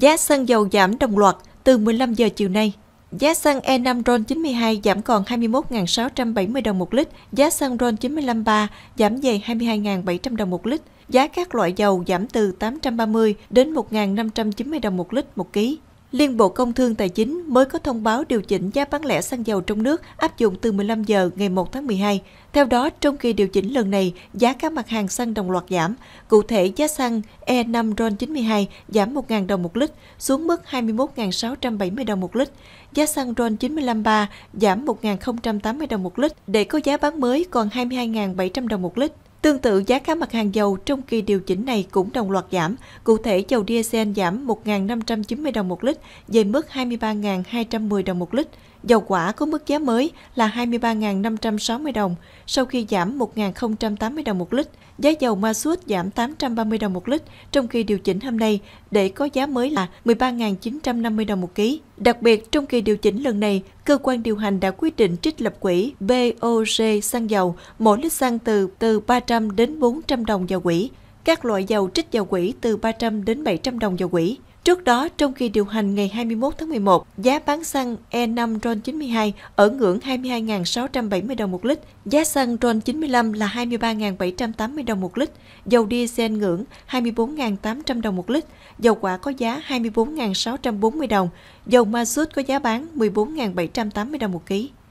Giá xăng dầu giảm đồng loạt từ 15 giờ chiều nay. Giá xăng E5 RON92 giảm còn 21.670 đồng một lít, giá xăng RON953 giảm về 22.700 đồng một lít, giá các loại dầu giảm từ 830 đến 1.590 đồng một lít một ký. Liên Bộ Công Thương Tài chính mới có thông báo điều chỉnh giá bán lẻ xăng dầu trong nước áp dụng từ 15 giờ ngày 1 tháng 12. Theo đó, trong kỳ điều chỉnh lần này, giá các mặt hàng xăng đồng loạt giảm. Cụ thể, giá xăng E5 RON92 giảm 1.000 đồng một lít xuống mức 21.670 đồng một lít. Giá xăng RON953 giảm 1.080 đồng một lít để có giá bán mới còn 22.700 đồng một lít. Tương tự, giá các mặt hàng dầu trong kỳ điều chỉnh này cũng đồng loạt giảm. Cụ thể, dầu diesel giảm 1.590 đồng một lít về mức 23.210 đồng một lít. Dầu quả có mức giá mới là 23.560 đồng, sau khi giảm 1.080 đồng một lít. Giá dầu ma suốt giảm 830 đồng một lít trong kỳ điều chỉnh hôm nay để có giá mới là 13.950 đồng một ký. Đặc biệt, trong kỳ điều chỉnh lần này, cơ quan điều hành đã quyết định trích lập quỹ BOG xăng dầu mỗi lít xăng từ từ 300 300 đến 400 đồng vào quỹ, các loại dầu trích vào quỹ từ 300 đến 700 đồng vào quỹ. Trước đó, trong kỳ điều hành ngày 21 tháng 11, giá bán xăng E5 RON92 ở ngưỡng 22.670 đồng một lít, giá xăng RON95 là 23.780 đồng một lít, dầu diesel ngưỡng 24.800 đồng một lít, dầu quả có giá 24.640 đồng, dầu ma rút có giá bán 14.780 đồng một ký.